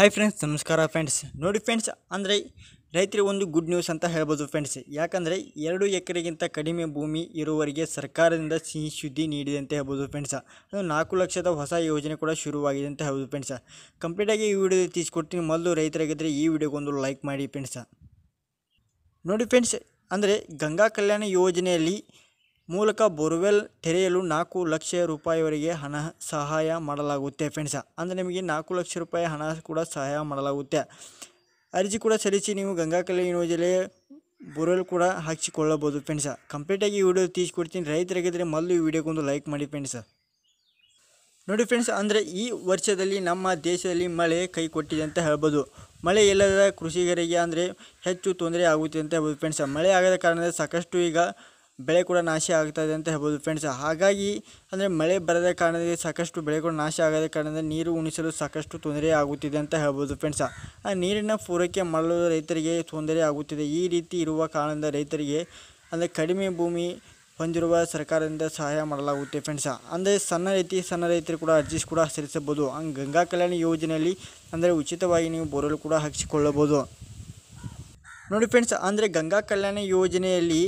hi friends ನಮಸ್ಕಾರ friends ನೋಡಿ friends ಅಂದರೆ ರೈತರಿಗೆ ಒಂದು ಗುಡ್ ನ್ಯೂಸ್ ಅಂತ ಹೇಳ್ಬೋದು ಫ್ರೆಂಡ್ಸ್ ಯಾಕಂದರೆ ಎರಡು ಎಕರೆಗಿಂತ ಕಡಿಮೆ ಭೂಮಿ ಇರುವವರಿಗೆ ಸರ್ಕಾರದಿಂದ ಸಿಹಿ ಶುದ್ಧಿ ನೀಡಿದೆ ಅಂತ ಹೇಳ್ಬೋದು ಫ್ರೆಂಡ್ಸ್ ಅದು ನಾಲ್ಕು ಲಕ್ಷದ ಹೊಸ ಯೋಜನೆ ಕೂಡ ಶುರುವಾಗಿದೆ ಅಂತ ಹೇಳ್ಬೋದು ಫ್ರೆಂಡ್ಸ್ ಕಂಪ್ಲೀಟಾಗಿ ಈ ವಿಡಿಯೋ ತಿಳಿಸ್ಕೊಡ್ತೀನಿ ಮೊದಲು ರೈತರಾಗಿದ್ದರೆ ಈ ವಿಡಿಯೋಗೊಂದು ಲೈಕ್ ಮಾಡಿ ಫ್ರೆಂಡ್ಸ ನೋಡಿ ಫ್ರೆಂಡ್ಸ್ ಅಂದರೆ ಗಂಗಾ ಕಲ್ಯಾಣ ಯೋಜನೆಯಲ್ಲಿ ಮೂಲಕ ಬೋರ್ವೆಲ್ ತೆರೆಯಲು ನಾಲ್ಕು ಲಕ್ಷ ರೂಪಾಯಿವರೆಗೆ ಹಣ ಸಹಾಯ ಮಾಡಲಾಗುತ್ತೆ ಫ್ರೆಂಡ್ಸ್ ಅಂದರೆ ನಿಮಗೆ ನಾಲ್ಕು ಲಕ್ಷ ರೂಪಾಯಿ ಹಣ ಕೂಡ ಸಹಾಯ ಮಾಡಲಾಗುತ್ತೆ ಅರ್ಜಿ ಕೂಡ ಸಲ್ಲಿಸಿ ನೀವು ಕಲ್ಯಾಣ ಯೋಜನೆ ಬೋರ್ವೆಲ್ ಕೂಡ ಹಾಕಿಸಿಕೊಳ್ಳಬಹುದು ಫ್ರೆಂಡ್ಸ ಕಂಪ್ಲೀಟಾಗಿ ಈ ವಿಡಿಯೋ ತೀಸ್ಕೊಡ್ತೀನಿ ರೈತರಿಗಿದ್ರೆ ಮೊದಲು ಈ ವಿಡಿಯೋಗೊಂದು ಲೈಕ್ ಮಾಡಿ ಫ್ರೆಂಡ್ಸ್ ನೋಡಿ ಫ್ರೆಂಡ್ಸ್ ಅಂದರೆ ಈ ವರ್ಷದಲ್ಲಿ ನಮ್ಮ ದೇಶದಲ್ಲಿ ಮಳೆ ಕೈ ಕೊಟ್ಟಿದೆ ಅಂತ ಹೇಳ್ಬೋದು ಮಳೆ ಇಲ್ಲದ ಕೃಷಿಗರಿಗೆ ಅಂದರೆ ಹೆಚ್ಚು ತೊಂದರೆ ಆಗುತ್ತೆ ಅಂತ ಹೇಳ್ಬೋದು ಫ್ರೆಂಡ್ಸ್ ಮಳೆ ಆಗದ ಕಾರಣ ಸಾಕಷ್ಟು ಈಗ ಬೆಳೆ ಕೂಡ ನಾಶ ಆಗ್ತಾಯಿದೆ ಅಂತ ಹೇಳ್ಬೋದು ಫ್ರೆಂಡ್ಸ್ ಹಾಗಾಗಿ ಅಂದರೆ ಮಳೆ ಬರದ ಕಾರಣದಲ್ಲಿ ಸಾಕಷ್ಟು ಬೆಳೆಗಳು ನಾಶ ಆಗದ ಕಾರಣದಿಂದ ನೀರು ಉಣಿಸಲು ಸಾಕಷ್ಟು ತೊಂದರೆ ಆಗುತ್ತಿದೆ ಅಂತ ಹೇಳ್ಬೋದು ಫ್ರೆಂಡ್ಸ್ ಆ ನೀರಿನ ಪೂರೈಕೆ ಮಾಡಲು ರೈತರಿಗೆ ತೊಂದರೆ ಆಗುತ್ತಿದೆ ಈ ರೀತಿ ಇರುವ ಕಾರಣದಿಂದ ರೈತರಿಗೆ ಅಂದರೆ ಕಡಿಮೆ ಭೂಮಿ ಹೊಂದಿರುವ ಸರ್ಕಾರದಿಂದ ಸಹಾಯ ಮಾಡಲಾಗುತ್ತೆ ಫ್ರೆಂಡ್ಸ್ ಅಂದರೆ ಸಣ್ಣ ರೀತಿ ಸಣ್ಣ ರೈತರು ಕೂಡ ಅರ್ಜಿ ಕೂಡ ಸಲ್ಲಿಸಬಹುದು ಹಂಗೆ ಗಂಗಾ ಕಲ್ಯಾಣ ಯೋಜನೆಯಲ್ಲಿ ಅಂದರೆ ಉಚಿತವಾಗಿ ನೀವು ಬೋರಲು ಕೂಡ ಹಾಕಿಸಿಕೊಳ್ಳಬಹುದು ನೋಡಿ ಫ್ರೆಂಡ್ಸ್ ಅಂದರೆ ಗಂಗಾ ಕಲ್ಯಾಣ ಯೋಜನೆಯಲ್ಲಿ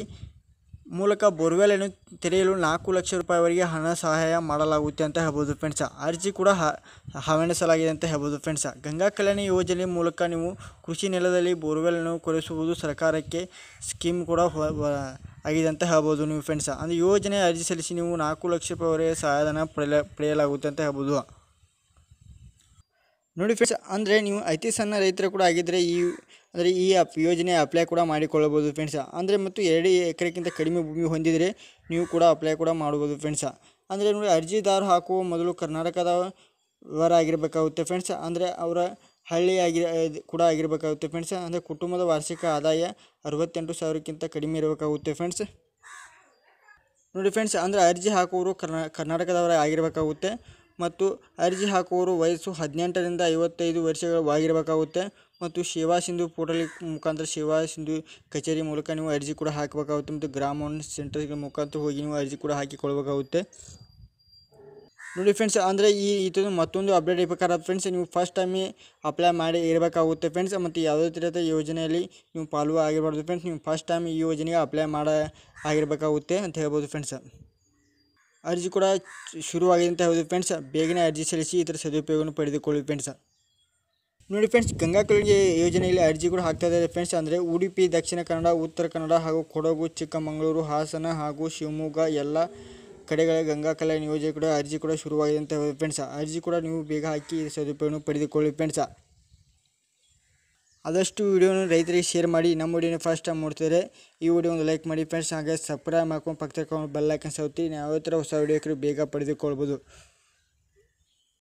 ಮೂಲಕ ಬೋರ್ವೆಲನ್ನು ತೆರೆಯಲು ನಾಲ್ಕು ಲಕ್ಷ ರೂಪಾಯಿವರೆಗೆ ಹಣ ಸಹಾಯ ಮಾಡಲಾಗುತ್ತೆ ಅಂತ ಹೇಳ್ಬೋದು ಫ್ರೆಂಡ್ಸ ಅರ್ಜಿ ಕೂಡ ಹವಣಿಸಲಾಗಿದೆ ಅಂತ ಹೇಳ್ಬೋದು ಫ್ರೆಂಡ್ಸ ಗಂಗಾ ಕಲ್ಯಾಣ ಯೋಜನೆ ಮೂಲಕ ನೀವು ಕೃಷಿ ನೆಲದಲ್ಲಿ ಬೋರ್ವೆಲನ್ನು ಕೊರೆಸುವುದು ಸರ್ಕಾರಕ್ಕೆ ಸ್ಕೀಮ್ ಕೂಡ ಆಗಿದೆ ಅಂತ ಹೇಳ್ಬೋದು ನೀವು ಫ್ರೆಂಡ್ಸ ಅಂದರೆ ಯೋಜನೆ ಅರ್ಜಿ ಸಲ್ಲಿಸಿ ನೀವು ನಾಲ್ಕು ಲಕ್ಷ ರೂಪಾಯಿವರೆಗೆ ಸಹಾಯಧನ ಪಡೆಯ ಪಡೆಯಲಾಗುತ್ತೆ ಅಂತ ಹೇಳ್ಬೋದು ನೋಡಿ ಫ್ರೆಂಡ್ಸ್ ಅಂದರೆ ನೀವು ಅತಿ ಸಣ್ಣ ರೈತರು ಕೂಡ ಆಗಿದ್ದರೆ ಈ ಅಂದರೆ ಈ ಅಪ್ ಯೋಜನೆ ಅಪ್ಲೈ ಕೂಡ ಮಾಡಿಕೊಳ್ಳಬೋದು ಫ್ರೆಂಡ್ಸ್ ಅಂದರೆ ಮತ್ತು ಎರಡು ಎಕರೆಗಿಂತ ಕಡಿಮೆ ಭೂಮಿ ಹೊಂದಿದರೆ ನೀವು ಕೂಡ ಅಪ್ಲೈ ಕೂಡ ಮಾಡ್ಬೋದು ಫ್ರೆಂಡ್ಸ್ ಅಂದರೆ ನೋಡಿ ಅರ್ಜಿದಾರ ಹಾಕುವ ಮೊದಲು ಕರ್ನಾಟಕದವರಾಗಿರಬೇಕಾಗುತ್ತೆ ಫ್ರೆಂಡ್ಸ್ ಅಂದರೆ ಅವರ ಹಳ್ಳಿ ಆಗಿರ ಕೂಡ ಆಗಿರಬೇಕಾಗುತ್ತೆ ಫ್ರೆಂಡ್ಸ್ ಅಂದರೆ ಕುಟುಂಬದ ವಾರ್ಷಿಕ ಆದಾಯ ಅರವತ್ತೆಂಟು ಸಾವಿರಕ್ಕಿಂತ ಕಡಿಮೆ ಇರಬೇಕಾಗುತ್ತೆ ಫ್ರೆಂಡ್ಸ್ ನೋಡಿ ಫ್ರೆಂಡ್ಸ್ ಅಂದರೆ ಅರ್ಜಿ ಹಾಕುವವರು ಕರ್ನಾ ಕರ್ನಾಟಕದವರೇ ಆಗಿರಬೇಕಾಗುತ್ತೆ ಮತ್ತು ಅರ್ಜಿ ಹಾಕುವವರು ವಯಸ್ಸು ಹದಿನೆಂಟರಿಂದ ಐವತ್ತೈದು ವರ್ಷಗಳಾಗಿರಬೇಕಾಗುತ್ತೆ ಮತ್ತು ಸೇವಾ ಸಿಂಧು ಪೋರ್ಟಲ್ ಮುಖಾಂತರ ಸೇವಾ ಸಿಂಧು ಕಚೇರಿ ಮೂಲಕ ನೀವು ಅರ್ಜಿ ಕೂಡ ಹಾಕಬೇಕಾಗುತ್ತೆ ಮತ್ತು ಗ್ರಾಮ ಸೆಂಟರ್ಗಳ ಮುಖಾಂತರ ಹೋಗಿ ನೀವು ಅರ್ಜಿ ಕೂಡ ಹಾಕಿಕೊಳ್ಬೇಕಾಗುತ್ತೆ ನೋಡಿ ಫ್ರೆಂಡ್ಸ್ ಅಂದರೆ ಈ ಇದು ಮತ್ತೊಂದು ಅಪ್ಡೇಟ್ ಇರಬೇಕಾದ್ರೆ ಫ್ರೆಂಡ್ಸ್ ನೀವು ಫಸ್ಟ್ ಟೈಮೇ ಅಪ್ಲೈ ಮಾಡಿ ಇರಬೇಕಾಗುತ್ತೆ ಫ್ರೆಂಡ್ಸ್ ಮತ್ತು ಯಾವುದೇ ತರಹದ ಯೋಜನೆಯಲ್ಲಿ ನೀವು ಪಾಲ್ವ ಆಗಿರಬಾರ್ದು ಫ್ರೆಂಡ್ಸ್ ನೀವು ಫಸ್ಟ್ ಟೈಮ್ ಈ ಯೋಜನೆಗೆ ಅಪ್ಲೈ ಮಾಡ ಆಗಿರಬೇಕಾಗುತ್ತೆ ಅಂತ ಹೇಳ್ಬೋದು ಫ್ರೆಂಡ್ಸ್ ಅರ್ಜಿ ಕೂಡ ಶುರುವಾಗಿದೆ ಅಂತ ಹೌದು ಫ್ರೆಂಡ್ಸ್ ಬೇಗನೆ ಅರ್ಜಿ ಸಲ್ಲಿಸಿ ಇದರ ಸದುಪಯೋಗವನ್ನು ಪಡೆದುಕೊಳ್ಳಿ ಫ್ರೆಂಡ್ಸ್ ನೋಡಿ ಫ್ರೆಂಡ್ಸ್ ಗಂಗಾ ಯೋಜನೆಯಲ್ಲಿ ಅರ್ಜಿ ಕೂಡ ಹಾಕ್ತಾ ಇದ್ದಾರೆ ಫ್ರೆಂಡ್ಸ್ ಅಂದರೆ ಉಡುಪಿ ದಕ್ಷಿಣ ಕನ್ನಡ ಉತ್ತರ ಕನ್ನಡ ಹಾಗೂ ಕೊಡಗು ಚಿಕ್ಕಮಗಳೂರು ಹಾಸನ ಹಾಗೂ ಶಿವಮೊಗ್ಗ ಎಲ್ಲ ಕಡೆಗಳ ಗಂಗಾ ಕಲ್ಯಾಣ ಯೋಜನೆ ಕೂಡ ಅರ್ಜಿ ಕೂಡ ಶುರುವಾಗಿದೆ ಅಂತ ಫ್ರೆಂಡ್ಸ್ ಅರ್ಜಿ ಕೂಡ ನೀವು ಬೇಗ ಹಾಕಿ ಸದುಪಯೋಗವನ್ನು ಪಡೆದುಕೊಳ್ಳಿ ಫ್ರೆಂಡ್ಸ ಆದಷ್ಟು ವೀಡಿಯೋನ ರೈತರಿಗೆ ಶೇರ್ ಮಾಡಿ ನಮ್ಮ ವೀಡಿಯೋನ ಫಸ್ಟ್ ಟೈಮ್ ನೋಡ್ತಿದ್ರೆ ಈ ವಿಡಿಯೋ ಒಂದು ಲೈಕ್ ಮಾಡಿ ಫ್ರೆಂಡ್ಸ್ ಹಾಗೆ ಸಬ್ಸ್ಕ್ರೈಬ್ ಮಾಡ್ಕೊಂಡು ಪಕ್ಕದ ಐಕನ್ ಸೌತಿ ನಾವು ಯಾವ ಥರ ಹೊಸ ವಿಡಿಯೋಕ್ಕೆ ಬೇಗ ಪಡೆದುಕೊಳ್ಬೋದು